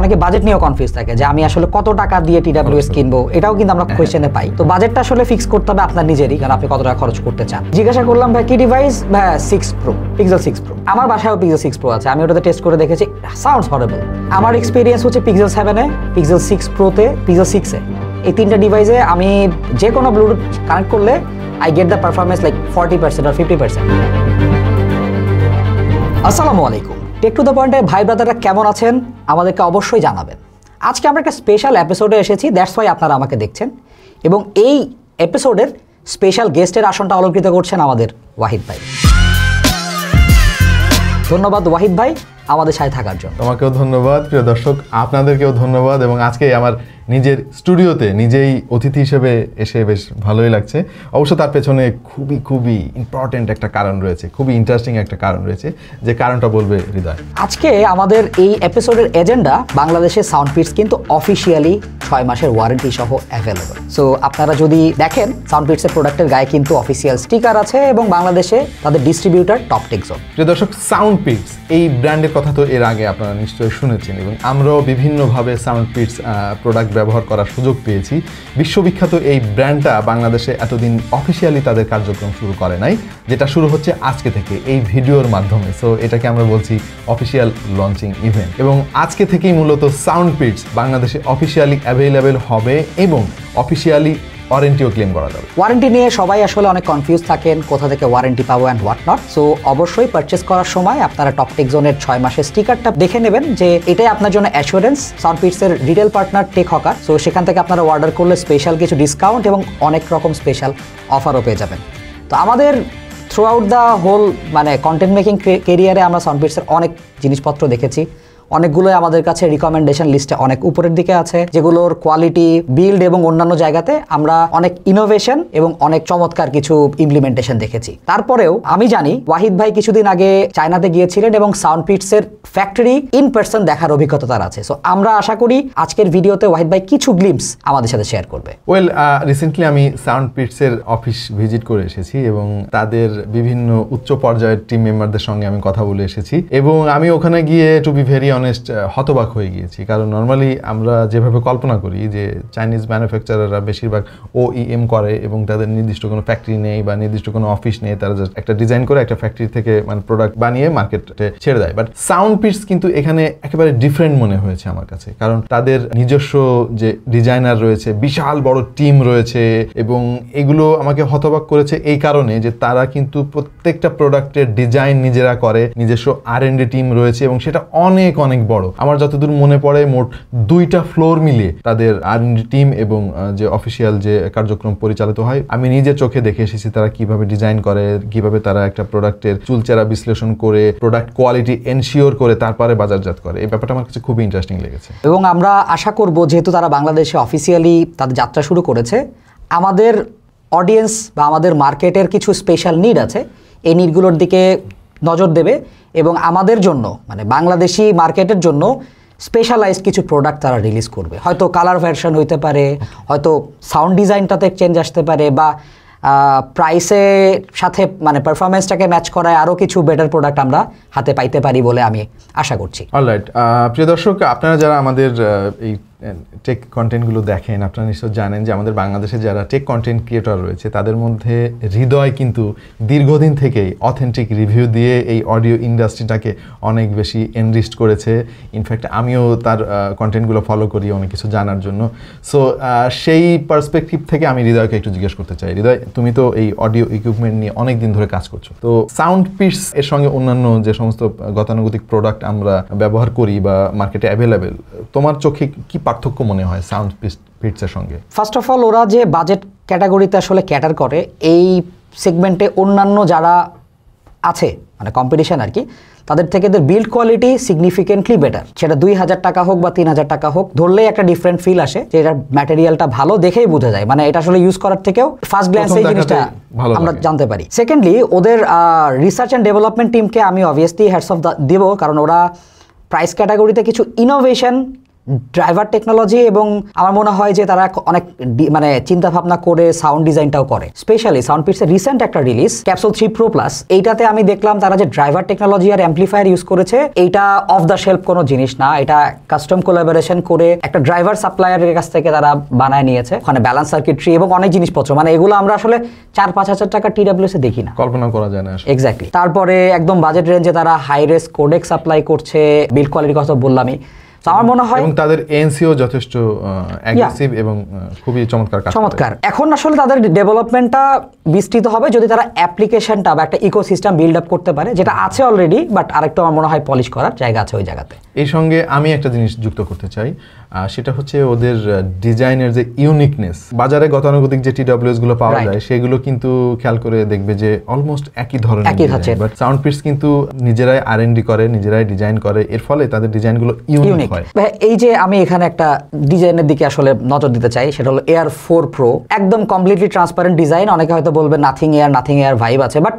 অনেকে বাজেট নিয়েও কনফিউজ থাকে যে আমি আসলে কত টাকা দিয়ে টিডাব্লিউএস কিনবো এটাও কিন্তু আমরা কোয়েশ্চেনে হ্যাঁ, হ্যাঁ। পাই তো বাজেটটা আসলে ফিক্স করতে হবে আপনার নিজেরই কারণ আপনি কত টাকা খরচ করতে চান জিজ্ঞাসা করলাম ভাই কি ডিভাইস ভাই six pro Pixel six pro আমার বাসায়ও পিক্সেল সিক্স প্রো আছে আমি ওটাতে টেস্ট করে দেখেছি সাউন্ডস হরেবল আমার এক্সপিরিয়েন্স হচ্ছে পিক্সেল সেভেনে পিক্সেল সিক্স প্রোতে পিক্সেল সিক্সে এই তিনটা ডিভাইসে আমি যে কোনো ব্লুটুথ কানেক্ট করলে I get the performance like forty percent আর ফিফটি পার্সেন্ট আসসালামু আলাইকুম টেক টু দ্য পয়েন্টে ভাই ব্রাদাররা কেমন আছেন আমাদেরকে অবশ্যই জানাবেন আজকে আমরা একটা স্পেশাল এপিসোডে এসেছি দ্যাটস ওয়াই আপনারা আমাকে দেখছেন এবং এই এপিসোডের স্পেশাল গেস্টের আসনটা অলঙ্কৃত করছেন আমাদের ওয়াহিদ ভাই ধন্যবাদ ওয়াহিদ ভাই আমাদের সাথে থাকার জন্য তোমাকেও ধন্যবাদ প্রিয় দর্শক আপনাদেরকেও ধন্যবাদ এবং আজকে আমার নিজের স্টুডিওতে নিজেই অতিথি হিসেবে এসে বেশ ভালোই লাগছে অবশ্য তার পেছনে খুবই খুবই ইম্পর্টেন্ট একটা কারণ রয়েছে খুবই ইন্টারেস্টিং একটা কারণ রয়েছে যে কারণটা বলবে হৃদয় আজকে আমাদের এই এপিসোডের এজেন্ডা বাংলাদেশের সাউন্ড পিটস কিন্তু অফিসিয়ালি ছয় মাসের ওয়ারেন্টি সহ অ্যাভেলেবল সো আপনারা যদি দেখেন সাউন্ড পিটসের প্রোডাক্টের গায়ে কিন্তু অফিসিয়াল স্টিকার আছে এবং বাংলাদেশে তাদের ডিস্ট্রিবিউটার টপটেক্সন প্রিয় দর্শক সাউন্ড পিটস এই ব্র্যান্ডের কথা তো এর আগে আপনারা নিশ্চয়ই শুনেছেন এবং আমরাও বিভিন্নভাবে সাউন্ড পিটস প্রোডাক্ট ব্যবহার করার সুযোগ পেয়েছি বিশ্ববিখ্যাত এই ব্র্যান্ডটা বাংলাদেশে এতদিন অফিসিয়ালি তাদের কার্যক্রম শুরু করে নাই যেটা শুরু হচ্ছে আজকে থেকে এই ভিডিওর মাধ্যমে সো এটাকে আমরা বলছি অফিসিয়াল লঞ্চিং ইভেন্ট এবং আজকে থেকেই মূলত সাউন্ড পিটস বাংলাদেশে অফিসিয়ালি অ্যাভেলেবেল হবে এবং অফিসিয়ালি ওয়ারেন্টিও ক্লেম করা যাবে ওয়ারেন্টি নিয়ে সবাই আসলে অনেক কনফিউজ থাকেন কোথা থেকে ওয়ারেন্টি পাবো অ্যান্ড হোয়াট নট সো অবশ্যই পারচেস করার সময় আপনারা টপটেক জোনের ছয় মাসের স্টিকারটা দেখে নেবেন যে এটাই আপনার জন্য অ্যাসুরেন্স এর retail partner tech hawker so সেখান থেকে আপনারা অর্ডার করলে স্পেশাল কিছু ডিসকাউন্ট এবং অনেক রকম স্পেশাল অফারও পেয়ে যাবেন তো আমাদের থ্রু আউট দ্য হোল মানে কন্টেন্ট মেকিং কেরিয়ারে আমরা সাউন্ডপিটসের অনেক জিনিসপত্র দেখেছি অনেকগুলোই আমাদের কাছে রিকমেন্ডেশন লিস্টে অনেক উপরের দিকে আছে যেগুলোর কোয়ালিটি বিল্ড এবং অন্যান্য জায়গাতে আমরা অনেক ইনোভেশন এবং অনেক চমৎকার কিছু ইমপ্লিমেন্টেশন দেখেছি তারপরেও আমি জানি ওয়াহিদ ভাই কিছুদিন আগে চায়নাতে গিয়েছিলেন এবং সাউন্ড পিটসের ফ্যাক্টরি ইন পার্সন দেখার অভিজ্ঞতা তার আছে সো আমরা আশা করি আজকের ভিডিওতে ওয়াহিদ ভাই কিছু গ্লিমস আমাদের সাথে শেয়ার করবে ওয়েল রিসেন্টলি আমি সাউন্ড পিটসের অফিস ভিজিট করে এসেছি এবং তাদের বিভিন্ন উচ্চ পর্যায়ের টিম মেম্বারদের সঙ্গে আমি কথা বলে এসেছি এবং আমি ওখানে গিয়ে to be very on honest হতবাক হয়ে গিয়েছি কারণ নর্মালি আমরা যেভাবে কল্পনা করি যে চাইনিজ ম্যানুফ্যাকচারাররা বেশিরভাগ ও ইএম e করে এবং তাদের নির্দিষ্ট কোনো ফ্যাক্টরি নেই বা নির্দিষ্ট কোনো অফিস নেই তারা জাস্ট একটা ডিজাইন করে একটা ফ্যাক্টরি থেকে মানে প্রোডাক্ট বানিয়ে মার্কেটে ছেড়ে দেয় বাট সাউন্ড পিস কিন্তু এখানে একেবারে ডিফারেন্ট মনে হয়েছে আমার কাছে কারণ তাদের নিজস্ব যে ডিজাইনার রয়েছে বিশাল বড় টিম রয়েছে এবং এগুলো আমাকে হতবাক করেছে এই কারণে যে তারা কিন্তু প্রত্যেকটা প্রোডাক্টের ডিজাইন নিজেরা করে নিজস্ব আর এন ডি টিম রয়েছে এবং সেটা অনেক অনেক বড় আমার যতদূর মনে পড়ে মোট দুইটা ফ্লোর মিলে তাদের আর্মি টিম এবং যে অফিসিয়াল যে কার্যক্রম পরিচালিত হয় আমি নিজে চোখে দেখে এসেছি তারা কিভাবে ডিজাইন করে কিভাবে তারা একটা প্রোডাক্টের চুলচেরা বিশ্লেষণ করে প্রোডাক্ট কোয়ালিটি এনশিওর করে তারপরে বাজারজাত করে এই ব্যাপারটা আমার কাছে খুবই ইন্টারেস্টিং লেগেছে এবং আমরা আশা করব যেহেতু তারা বাংলাদেশে অফিসিয়ালি তাদের যাত্রা শুরু করেছে আমাদের অডিয়েন্স বা আমাদের মার্কেটের কিছু স্পেশাল নিড আছে এই নিডগুলোর দিকে নজর দেবে এবং আমাদের জন্য মানে বাংলাদেশি মার্কেটের জন্য স্পেশালাইজ কিছু প্রোডাক্ট তারা রিলিজ করবে হয়তো কালার ভ্যারশন হইতে পারে হয়তো সাউন্ড ডিজাইনটাতে চেঞ্জ আসতে পারে বা প্রাইসের সাথে মানে পারফরমেন্সটাকে ম্যাচ করায় আরও কিছু বেটার প্রোডাক্ট আমরা হাতে পাইতে পারি বলে আমি আশা করছি অলরাইট প্রিয় দর্শক আপনারা যারা আমাদের এই টেক কন্টেন্টগুলো দেখেন আপনারা নিশ্চয় জানেন যে আমাদের বাংলাদেশে যারা টেক কন্টেন্ট ক্রিয়েটর রয়েছে তাদের মধ্যে হৃদয় কিন্তু দীর্ঘদিন থেকেই অথেন্টিক রিভিউ দিয়ে এই অডিও ইন্ডাস্ট্রিটাকে অনেক বেশি এনরিস্ট করেছে ইনফ্যাক্ট আমিও তার কন্টেন্টগুলো ফলো করি অনেক কিছু জানার জন্য সো সেই পার্সপেক্টিভ থেকে আমি হৃদয়কে একটু জিজ্ঞেস করতে চাই হৃদয় তুমি তো এই অডিও ইকুইপমেন্ট নিয়ে অনেক দিন ধরে কাজ করছো তো সাউন্ড পিস এর সঙ্গে অন্যান্য যে সমস্ত গতানুগতিক প্রোডাক্ট আমরা ব্যবহার করি বা মার্কেটে অ্যাভেলেবেল তোমার চোখে কি পার্থক্য মনে হয় সাউন্ড পিটসের সঙ্গে ফার্স্ট অফ অল ওরা যে বাজেট ক্যাটাগরিতে আসলে ক্যাটার করে এই সেগমেন্টে অন্যান্য যারা আছে মানে কম্পিটিশান আর কি তাদের থেকে এদের বিল্ড কোয়ালিটি সিগনিফিকেন্টলি বেটার সেটা দুই হাজার টাকা হোক বা তিন হাজার টাকা হোক ধরলেই একটা ডিফারেন্ট ফিল আসে যে এটার ম্যাটেরিয়ালটা ভালো দেখেই বোঝা যায় মানে এটা আসলে ইউজ করার থেকেও ফার্স্ট গ্ল্যান্স এই জিনিসটা আমরা জানতে পারি সেকেন্ডলি ওদের রিসার্চ অ্যান্ড ডেভেলপমেন্ট টিমকে আমি অবভিয়াসলি হ্যাডস অফ দেবো কারণ ওরা প্রাইস ক্যাটাগরিতে কিছু ইনোভেশন ড্রাইভার টেকনোলজি এবং আমার মনে হয় যে তারা অনেক মানে চিন্তা ভাবনা করে সাউন্ড ডিজাইনটাও করে স্পেশালি সাউন্ড পিটসের রিসেন্ট একটা release capsule three pro plus এইটাতে আমি দেখলাম তারা যে ড্রাইভার টেকনোলজি আর অ্যাম্পলিফায়ার ইউজ করেছে এইটা অফ দ্য শেল্প কোনো জিনিস না এটা কাস্টম কোলাবোরেশন করে একটা ড্রাইভার সাপ্লায়ারের কাছ থেকে তারা বানায় নিয়েছে ওখানে ব্যালান্স সার্কিট্রি এবং অনেক জিনিসপত্র মানে এগুলো আমরা আসলে চার পাঁচ হাজার টাকা টিডাব্লিউএস এ দেখি না কল্পনা করা যায় না এক্স্যাক্টলি তারপরে একদম বাজেট রেঞ্জে তারা হাই রেস কোডেক সাপ্লাই করছে বিল্ড কোয়ালিটির কথা বললামই আমার মনে হয় এবং তাদের এনসিও যথেষ্ট অ্যাগ্রেসিভ এবং খুবই চমৎকার কাজ চমৎকার এখন আসলে তাদের ডেভেলপমেন্টটা বিস্তৃত হবে যদি তারা অ্যাপ্লিকেশনটা বা একটা ইকোসিস্টেম বিল্ড আপ করতে পারে যেটা আছে অলরেডি বাট আরেকটু আমার মনে হয় পলিশ করার জায়গা আছে ওই জায়গাতে এই সঙ্গে আমি একটা জিনিস যুক্ত করতে চাই সেটা হচ্ছে ওদের ডিজাইনের যে ইউনিকনেস বাজারে গতানুগতিক যে গুলো পাওয়া যায় সেগুলো কিন্তু খেয়াল করে দেখবে যে অলমোস্ট একই ধরনের বাট সাউন্ড পিস কিন্তু নিজেরাই আর করে নিজেরাই ডিজাইন করে এর ফলে তাদের ডিজাইন গুলো ইউনিক হয় এই যে আমি এখানে একটা ডিজাইনের দিকে আসলে নজর দিতে চাই সেটা হলো এয়ার ফোর প্রো একদম কমপ্লিটলি ট্রান্সপারেন্ট ডিজাইন অনেকে হয়তো বলবে Nothing Air Nothing Air vibe আছে but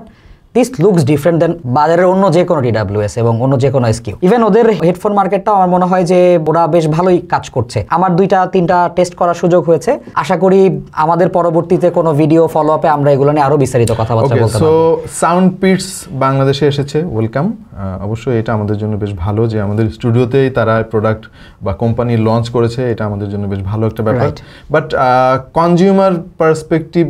this looks different then বাজারের অন্য যে কোনো ডিডাব্লিউএস এবং অন্য যে কোনো স্কিউ ইভেন ওদের হেডফোন মার্কেটটা আমার মনে হয় যে ওরা বেশ ভালোই কাজ করছে আমার দুইটা তিনটা টেস্ট করার সুযোগ হয়েছে আশা করি আমাদের পরবর্তীতে কোনো ভিডিও ফলো আপে আমরা এগুলো নিয়ে আরো বিস্তারিত কথাবার্তা বলতে সো সাউন্ড পিটস বাংলাদেশে এসেছে ওয়েলকাম অবশ্যই এটা আমাদের জন্য বেশ ভালো যে আমাদের স্টুডিওতেই তারা প্রোডাক্ট বা কোম্পানি লঞ্চ করেছে এটা আমাদের জন্য বেশ ভালো একটা ব্যাপার বাট কনজিউমার পার্সপেক্টিভ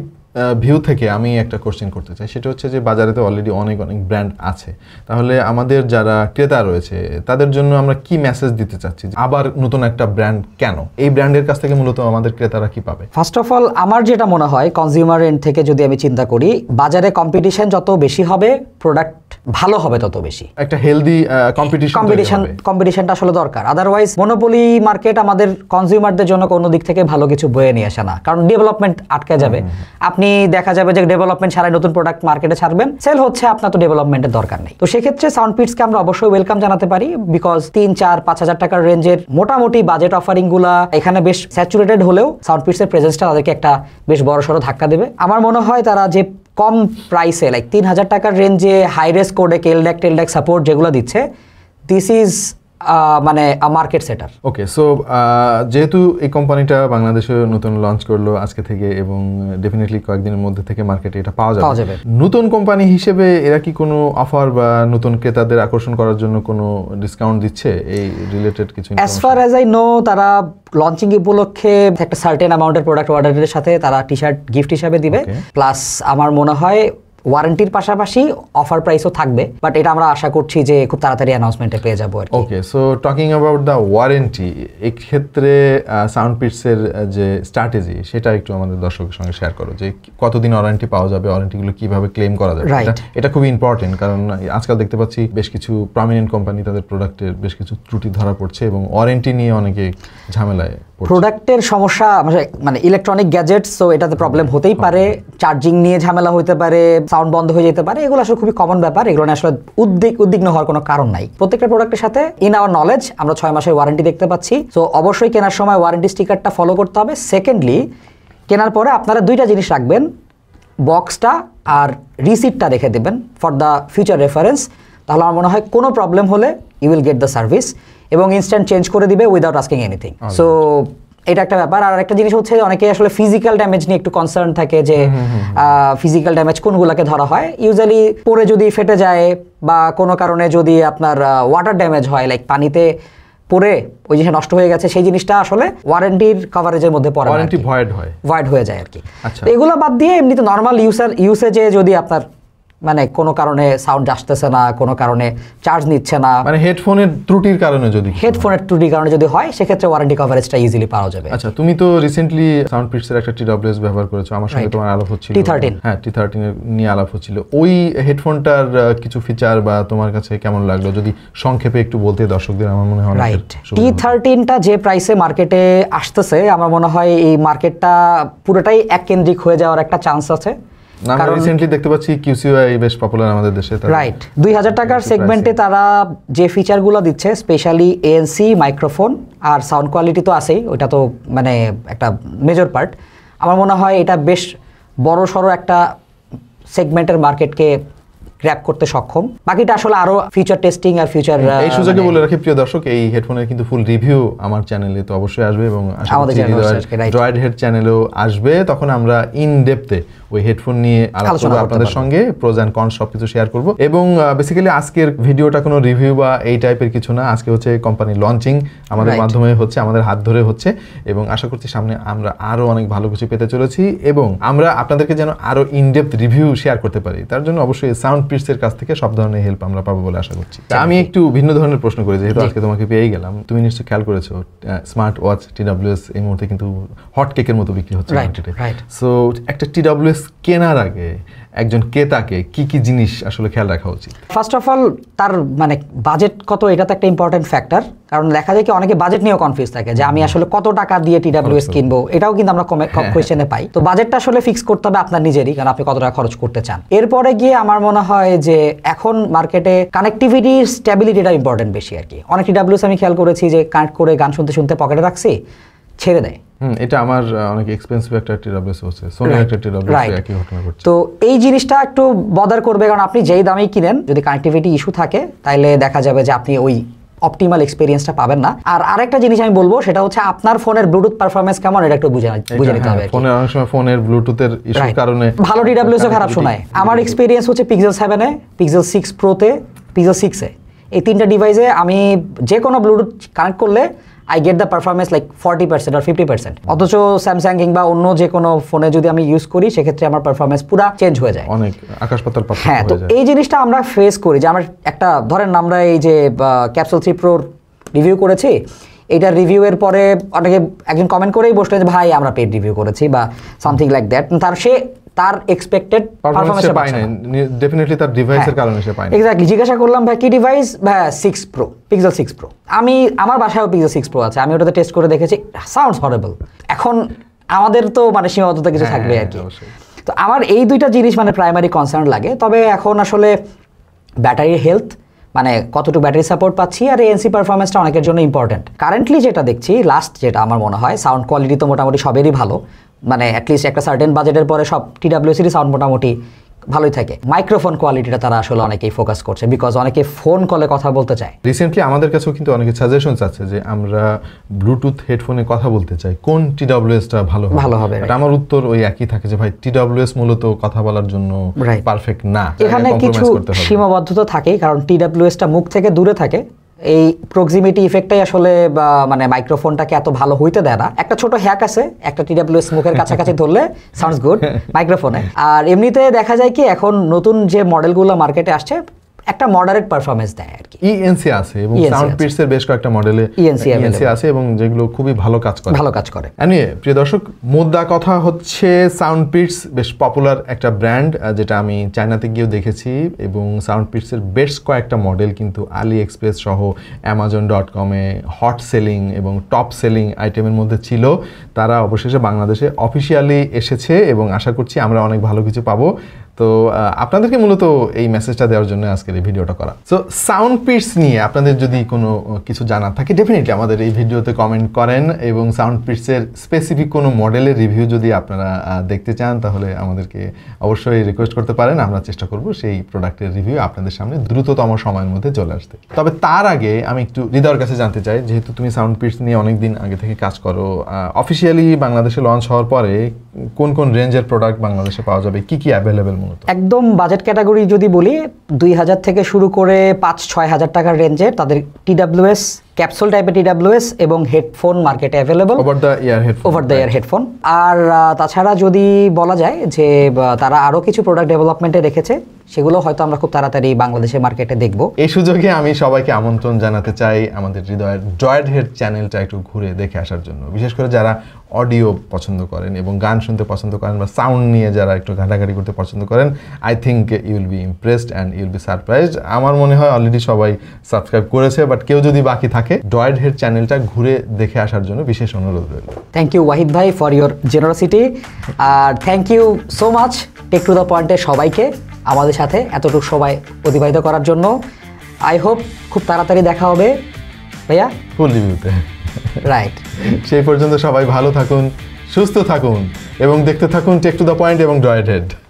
ভিউ থেকে আমি একটা কোশ্চেন করতে চাই সেটা হচ্ছে যে বাজারে তো অলরেডি অনেক অনেক ব্র্যান্ড আছে তাহলে আমাদের যারা ক্রেতা রয়েছে তাদের জন্য আমরা কি মেসেজ দিতে চাচ্ছি আবার নতুন একটা ব্র্যান্ড কেন এই ব্র্যান্ডের কাছ থেকে মূলত আমাদের ক্রেতারা কি পাবে ফার্স্ট অফ অল আমার যেটা মনে হয় কনজিউমার এন্ড থেকে যদি আমি চিন্তা করি বাজারে কম্পিটিশন যত বেশি হবে প্রোডাক্ট ভালো হবে তত বেশি একটা হেলদি কম্পিটিশন কম্পিটিশনটা আসলে দরকার আদারওয়াইজ মনোপলি মার্কেট আমাদের কনজিউমারদের জন্য কোনো দিক থেকে ভালো কিছু বয়ে নিয়ে আসে না কারণ ডেভেলপমেন্ট আটকে যাবে আপনি আপনি দেখা যাবে যে ডেভেলপমেন্ট ছাড়াই নতুন প্রোডাক্ট মার্কেটে ছাড়বেন সেল হচ্ছে আপনার তো ডেভেলপমেন্টের দরকার নেই তো সেক্ষেত্রে সাউন্ড পিটসকে আমরা অবশ্যই ওয়েলকাম জানাতে পারি বিকজ তিন চার পাঁচ হাজার টাকার রেঞ্জের মোটামুটি বাজেট অফারিং গুলা এখানে বেশ স্যাচুরেটেড হলেও সাউন্ড পিটসের প্রেজেন্সটা তাদেরকে একটা বেশ বড় সড়ো ধাক্কা দেবে আমার মনে হয় তারা যে কম প্রাইসে লাইক তিন হাজার টাকার রেঞ্জে হাইরেস কোডে কেলড্যাক টেলডেক সাপোর্ট যেগুলো দিচ্ছে দিস ইজ মানে মার্কেট সেটার ওকে সো যেহেতু এই কোম্পানিটা বাংলাদেশে নতুন লঞ্চ করলো আজকে থেকে এবং ডেফিনেটলি কয়েকদিনের মধ্যে থেকে মার্কেটে এটা পাওয়া যাবে নতুন কোম্পানি হিসেবে এরা কি কোনো অফার বা নতুন ক্রেতাদের আকর্ষণ করার জন্য কোনো ডিসকাউন্ট দিচ্ছে এই রিলেটেড কিছু as far as I know তারা লঞ্চিং উপলক্ষে একটা সার্টেন অ্যামাউন্টের প্রোডাক্ট অর্ডারের সাথে তারা টি শার্ট গিফট হিসাবে দিবে প্লাস আমার মনে হয় ওয়ারেন্টির পাশাপাশি অফার প্রাইসও থাকবে বাট এটা আমরা আশা করছি যে খুব তাড়াতাড়ি অ্যানাউন্সমেন্টে পেয়ে যাবো আর okay so talking about the warranty এক্ষেত্রে সাউন্ড পিটসের যে স্ট্র্যাটেজি সেটা একটু আমাদের দর্শকের সঙ্গে শেয়ার করো যে কতদিন ওয়ারেন্টি পাওয়া যাবে ওয়ারেন্টিগুলো কিভাবে ক্লেম করা যাবে এটা খুবই ইম্পর্টেন্ট কারণ আজকাল দেখতে পাচ্ছি বেশ কিছু প্রমিনেন্ট কোম্পানি তাদের প্রোডাক্টের বেশ কিছু ত্রুটি ধরা পড়ছে এবং ওয়ারেন্টি নিয়ে অনেকে ঝামেলায় প্রোডাক্টের সমস্যা মানে ইলেকট্রনিক গ্যাজেটস তো এটাতে প্রবলেম হতেই হ্যাঁ। পারে চার্জিং নিয়ে ঝামেলা হতে পারে সাউন্ড বন্ধ হয়ে যেতে পারে এগুলো আসলে খুবই কমন ব্যাপার এগুলো আসলে উদ্বেগ উদ্বিগ্ন হওয়ার কোনো কারণ নাই প্রত্যেকটা প্রোডাক্টের সাথে ইন আওয়ার নলেজ আমরা ছয় মাসের ওয়ারেন্টি দেখতে পাচ্ছি সো অবশ্যই কেনার সময় ওয়ারেন্টি স্টিকারটা ফলো করতে হবে সেকেন্ডলি কেনার পরে আপনারা দুইটা জিনিস রাখবেন বক্সটা আর রিসিপ্টটা রেখে দেবেন ফর দ্য ফিউচার রেফারেন্স তাহলে আমার মনে হয় কোনো প্রবলেম হলে you will get the service এবং ইনস্ট্যান্ট চেঞ্জ করে দিবে উইদাউট আস্কিং এনিথিং সো এটা একটা ব্যাপার আর একটা জিনিস হচ্ছে অনেকে আসলে ফিজিক্যাল ড্যামেজ নিয়ে একটু কনসার্ন থাকে যে ফিজিক্যাল ড্যামেজ কোনগুলোকে ধরা হয় ইউজুয়ালি পরে যদি ফেটে যায় বা কোনো কারণে যদি আপনার ওয়াটার ড্যামেজ হয় লাইক পানিতে পরে ওই জিনিসটা নষ্ট হয়ে গেছে সেই জিনিসটা আসলে ওয়ারেন্টির কভারেজের মধ্যে পড়ে ওয়ারেন্টি ভয়েড হয় ভয়েড হয়ে যায় আর কি আচ্ছা। এগুলো বাদ দিয়ে এমনিতে নর্মাল ইউসার ইউসেজে যদি আপনার মানে কোনো কারণে সাউন্ড আসতেছে না কোনো কারণে চার্জ নিচ্ছে না মানে হেডফোনের ত্রুটির কারণে যদি হেডফোনের ত্রুটির কারণে যদি হয় সেক্ষেত্রে ওয়ারেন্টি কভারেজটা ইজিলি পাওয়া যাবে আচ্ছা তুমি তো রিসেন্টলি সাউন্ড পিটসের একটা টিডব্লিউএস ব্যবহার করেছো আমার সঙ্গে তোমার আলাপ হচ্ছিল টি থার্টিন হ্যাঁ টি থার্টিন নিয়ে আলাপ হচ্ছিল ওই হেডফোনটার কিছু ফিচার বা তোমার কাছে কেমন লাগলো যদি সংক্ষেপে একটু বলতে দর্শকদের আমার মনে হয় রাইট টি থার্টিনটা যে প্রাইসে মার্কেটে আসতেছে আমার মনে হয় এই মার্কেটটা পুরোটাই এক কেন্দ্রিক হয়ে যাওয়ার একটা চান্স আছে আমরা রিসেন্টলি দেখতে পাচ্ছি কিউসিআই বেশ পপুলার আমাদের দেশে রাইট 2000 টাকার সেগমেন্টে তারা যে ফিচারগুলো দিচ্ছে স্পেশালি এএনসি মাইক্রোফোন আর সাউন্ড কোয়ালিটি তো আছেই ওটা তো মানে একটা মেজর পার্ট আমার মনে হয় এটা বেশ বড় সড়ো একটা সেগমেন্টের মার্কেটকে র্যাপ করতে সক্ষম বাকিটা আসলে আরো ফিউচার টেস্টিং আর ফিউচার এই সুযোগে মানে বলে রাখি প্রিয় দর্শক এই হেডফোনের কিন্তু ফুল রিভিউ আমার চ্যানেলে তো অবশ্যই আসবে এবং জয়েড হেড চ্যানেলেও আসবে তখন আমরা ইন ডেপথে ওই হেডফোন নিয়ে আলোচনা আপনাদের সঙ্গে প্রোজ এন্ড কনস সব কিছু শেয়ার করবো এবং বেসিক্যালি আজকের ভিডিওটা কোনো রিভিউ বা এই টাইপের কিছু না আজকে হচ্ছে কোম্পানি লঞ্চিং আমাদের মাধ্যমে হচ্ছে আমাদের হাত ধরে হচ্ছে এবং আশা করছি সামনে আমরা আরও অনেক ভালো কিছু পেতে চলেছি এবং আমরা আপনাদেরকে যেন আরও ইনডেপথ রিভিউ শেয়ার করতে পারি তার জন্য অবশ্যই সাউন্ড কিডসের কাছ থেকে সব ধরনের হেল্প আমরা পাবো বলে আশা করছি আমি একটু ভিন্ন ধরনের প্রশ্ন করি যেহেতু আজকে তোমাকে পেয়ে গেলাম তুমি নিশ্চয়ই খেয়াল করেছো স্মার্ট ওয়াচ টি টিডাব্লিউএস এই মুহূর্তে কিন্তু হট কেকের মতো বিক্রি হচ্ছে একটা সো একটা এস কেনার আগে একজন ক্রেতাকে কি কি জিনিস আসলে খেয়াল রাখা উচিত ফার্স্ট অফ অল তার মানে বাজেট কত এটা তো একটা ইম্পর্টেন্ট ফ্যাক্টর কারণ দেখা যায় কি অনেকে বাজেট নিয়েও কনফিউজ থাকে যে আমি আসলে কত টাকা দিয়ে টি ডাব্লিউ এস কিনবো এটাও কিন্তু আমরা কোয়েশনে হ্যাঁ, হ্যাঁ। পাই তো বাজেটটা আসলে ফিক্স করতে হবে আপনার নিজেরই কারণ আপনি কত টাকা খরচ করতে চান এরপরে গিয়ে আমার মনে হয় যে এখন মার্কেটে কানেক্টিভিটির স্ট্যাবিলিটিটা ইম্পর্টেন্ট বেশি আর কি অনেক টি টিডাব্লিউএস আমি খেয়াল করেছি যে কানেক্ট করে গান শুনতে শুনতে পকেটে রাখছি ছেড়ে দেয় এটা আমার অনেক এক্সপেন্সিভ একটা টিডব্লিউএস হচ্ছে সোনির একটা টিডব্লিউএস একই ঘটনা ঘটছে তো এই জিনিসটা একটু বদার করবে কারণ আপনি যেই দামেই কিনেন যদি কানেক্টিভিটি ইস্যু থাকে তাহলে দেখা যাবে যে আপনি ওই অপটিমাল এক্সপিরিয়েন্সটা পাবেন না আর আরেকটা জিনিস আমি বলবো সেটা হচ্ছে আপনার ফোনের ব্লুটুথ পারফরমেন্স কেমন এটা একটু বুঝে বুঝে নিতে হ্যাঁ, হবে ফোনের অনেক সময় ফোনের ব্লুটুথের ইস্যুর কারণে ভালো ডিডব্লিউএস খারাপ শোনায় আমার এক্সপিরিয়েন্স হচ্ছে পিক্সেল 7 এ পিক্সেল 6 প্রোতে পিক্সেল 6 এ এই তিনটা ডিভাইসে আমি যে কোনো ব্লুটুথ কানেক্ট করলে I get the performance like forty percent আর ফিফটি পার্সেন্ট অথচ স্যামসাং কিংবা অন্য যে কোনো ফোনে যদি আমি ইউজ করি সেক্ষেত্রে আমার পারফরমেন্স পুরো চেঞ্জ হয়ে যায় অনেক আকাশ পাতাল হ্যাঁ তো এই জিনিসটা আমরা ফেস করি যে আমার একটা ধরেন আমরা এই যে ক্যাপসুল থ্রি প্রোর রিভিউ করেছি এটা রিভিউয়ের পরে অনেকে একজন কমেন্ট করেই বসলেন যে ভাই আমরা পেড রিভিউ করেছি বা সামথিং লাইক দ্যাট তার সে তার এক্সপেক্টেড পারফরম্যান্স পায় না ডেফিনেটলি তার ডিভাইসের হ্যাঁ। কারণে সে পায় না এক্স্যাক্টলি জিজ্ঞাসা করলাম ভাই কি ডিভাইস ভাই 6 প্রো পিক্সেল 6 প্রো আমি আমার বাসায়ও পিক্সেল 6 প্রো আছে আমি ওটাতে টেস্ট করে দেখেছি সাউন্ডস হরেবল এখন আমাদের তো মানে সীমাবদ্ধতা কিছু হ্যাঁ, থাকবে আর কি তো আমার এই দুইটা জিনিস মানে প্রাইমারি কনসার্ন লাগে তবে এখন আসলে ব্যাটারির হেলথ মানে কতটুকু ব্যাটারি সাপোর্ট পাচ্ছি আর এনসি পারফরমেন্সটা অনেকের জন্য ইম্পর্টেন্ট কারেন্টলি যেটা দেখছি লাস্ট যেটা আমার মনে হয় সাউন্ড কোয়ালিটি তো মোটামুটি সবেরই ভালো মানে অ্যাটলিস্ট একটা সার্টেন বাজেটের পরে সব সিরিজ সাউন্ড মোটামুটি ভালোই থাকে মাইক্রোফোন কোয়ালিটিটা তারা আসলে অনেকেই ফোকাস করছে বিকজ অনেকে ফোন কলে কথা বলতে চায় রিসেন্টলি আমাদের কাছেও কিন্তু অনেকে সাজেশন চাচ্ছে যে আমরা ব্লুটুথ হেডফোনে কথা বলতে চাই কোন টিডাব্লিউএসটা ভালো ভালো হবে আমার উত্তর ওই একই থাকে যে ভাই টিডাব্লিউএস মূলত কথা বলার জন্য পারফেক্ট না এখানে কিছু সীমাবদ্ধতা থাকে কারণ টিডাব্লিউএসটা মুখ থেকে দূরে থাকে এই প্রক্সিমিটি ইফেক্টটাই আসলে মানে মাইক্রোফোনটাকে এত ভালো হইতে দেয় না একটা ছোট হ্যাক আছে একটা এস মুখের কাছাকাছি ধরলে সাউন্ডস গুড মাইক্রোফোনে আর এমনিতে দেখা যায় কি এখন নতুন যে মডেলগুলো মার্কেটে আসছে একটা মডারেট পারফরমেন্স দেয় আর কি ইএনসি e আছে এবং সাউন্ড e পিটস এর বেশ কয়েকটা মডেলে ইএনসি ইএনসি আছে এবং যেগুলো খুবই ভালো কাজ করে ভালো কাজ করে এনি প্রিয় দর্শক মুদ্রা কথা হচ্ছে সাউন্ড পিটস বেশ পপুলার একটা ব্র্যান্ড যেটা আমি চায়নাতে গিয়েও দেখেছি এবং সাউন্ড পিটস এর বেশ কয়েকটা মডেল কিন্তু আলি এক্সপ্রেস সহ অ্যামাজন ডট কমে হট সেলিং এবং টপ সেলিং আইটেমের মধ্যে ছিল তারা অবশেষে বাংলাদেশে অফিসিয়ালি এসেছে এবং আশা করছি আমরা অনেক ভালো কিছু পাবো তো আপনাদেরকে মূলত এই মেসেজটা দেওয়ার জন্য আজকের এই ভিডিওটা করা সো সাউন্ড পিটস নিয়ে আপনাদের যদি কোনো কিছু জানার থাকে ডেফিনেটলি আমাদের এই ভিডিওতে কমেন্ট করেন এবং সাউন্ড পিটসের স্পেসিফিক কোনো মডেলের রিভিউ যদি আপনারা দেখতে চান তাহলে আমাদেরকে অবশ্যই রিকোয়েস্ট করতে পারেন আমরা চেষ্টা করব সেই প্রোডাক্টের রিভিউ আপনাদের সামনে দ্রুততম সময়ের মধ্যে চলে আসতে তবে তার আগে আমি একটু হৃদয়ের কাছে জানতে চাই যেহেতু তুমি সাউন্ড পিটস নিয়ে অনেক দিন আগে থেকে কাজ করো অফিসিয়ালি বাংলাদেশে লঞ্চ হওয়ার পরে কোন কোন রেঞ্জের প্রোডাক্ট বাংলাদেশে পাওয়া যাবে কি কি অ্যাভেলেবেল মূলত একদম বাজেট ক্যাটাগরি যদি বলি দুই হাজার থেকে শুরু করে পাঁচ ছয় হাজার টাকার রেঞ্জে তাদের টিডাব্লিউএস ক্যাপসুল টাইপের টিডাব্লিউএস এবং হেডফোন মার্কেটে available over the ear headphone over the ear headphone আর তাছাড়া যদি বলা যায় যে তারা আরও কিছু প্রোডাক্ট ডেভেলপমেন্টে রেখেছে সেগুলো হয়তো আমরা খুব তাড়াতাড়ি বাংলাদেশের মার্কেটে দেখব এই সুযোগে আমি সবাইকে আমন্ত্রণ জানাতে চাই আমাদের হৃদয়ের জয়েড হেড চ্যানেলটা একটু ঘুরে দেখে আসার জন্য বিশেষ করে যারা অডিও পছন্দ করেন এবং গান শুনতে পছন্দ করেন বা সাউন্ড নিয়ে যারা একটু ঘাটাঘাটি করতে পছন্দ করেন I think you'll be impressed and you'll be surprised আমার মনে হয় অলরেডি সবাই সাবস্ক্রাইব করেছে বাট কেউ যদি বাকি থাকে আপনাকে ডয়েড হেড চ্যানেলটা ঘুরে দেখে আসার জন্য বিশেষ অনুরোধ রইল থ্যাংক ইউ ওয়াহিদ ভাই ফর ইউর জেনারসিটি আর thank you so much tech to the পয়েন্টে সবাইকে আমাদের সাথে এতটুকু সবাই অতিবাহিত করার জন্য আই হোপ খুব তাড়াতাড়ি দেখা হবে ভাইয়া ফুল রিভিউতে রাইট সেই পর্যন্ত সবাই ভালো থাকুন সুস্থ থাকুন এবং দেখতে থাকুন টেক টু দ্য পয়েন্ট এবং ডয়েড হেড